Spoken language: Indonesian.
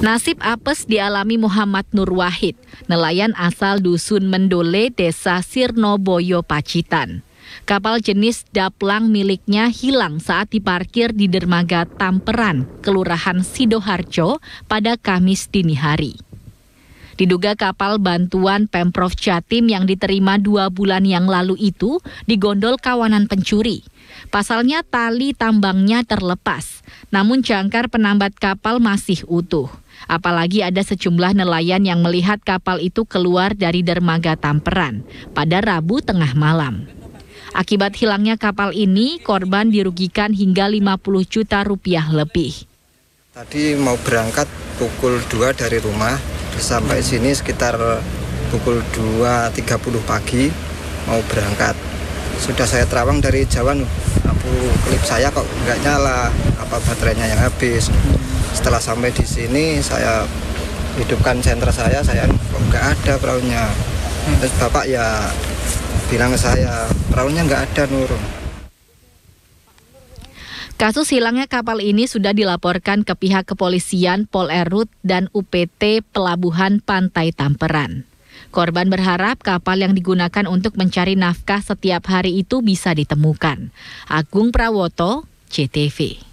Nasib apes dialami Muhammad Nur Wahid, nelayan asal Dusun Mendole, Desa Sirnoboyo, Pacitan. Kapal jenis daplang miliknya hilang saat diparkir di dermaga Tamperan, Kelurahan Sidoharjo pada Kamis dini hari. Diduga kapal bantuan Pemprov Jatim yang diterima dua bulan yang lalu itu digondol kawanan pencuri. Pasalnya tali tambangnya terlepas namun jangkar penambat kapal masih utuh. Apalagi ada sejumlah nelayan yang melihat kapal itu keluar dari dermaga Tamperan pada Rabu tengah malam. Akibat hilangnya kapal ini, korban dirugikan hingga 50 juta rupiah lebih. Tadi mau berangkat pukul 2 dari rumah, sampai hmm. sini sekitar pukul 2.30 pagi mau berangkat. Sudah saya terawang dari Jawa Oh, klip saya kok nggak nyala apa baterainya yang habis setelah sampai di sini saya hidupkan senter saya saya kok nggak ada perahunya terus bapak ya bilang ke saya perahunya nggak ada Nur Kasus hilangnya kapal ini sudah dilaporkan ke pihak kepolisian, Polerut dan UPT Pelabuhan Pantai Tamperan. Korban berharap kapal yang digunakan untuk mencari nafkah setiap hari itu bisa ditemukan. Agung Prawoto, CTV.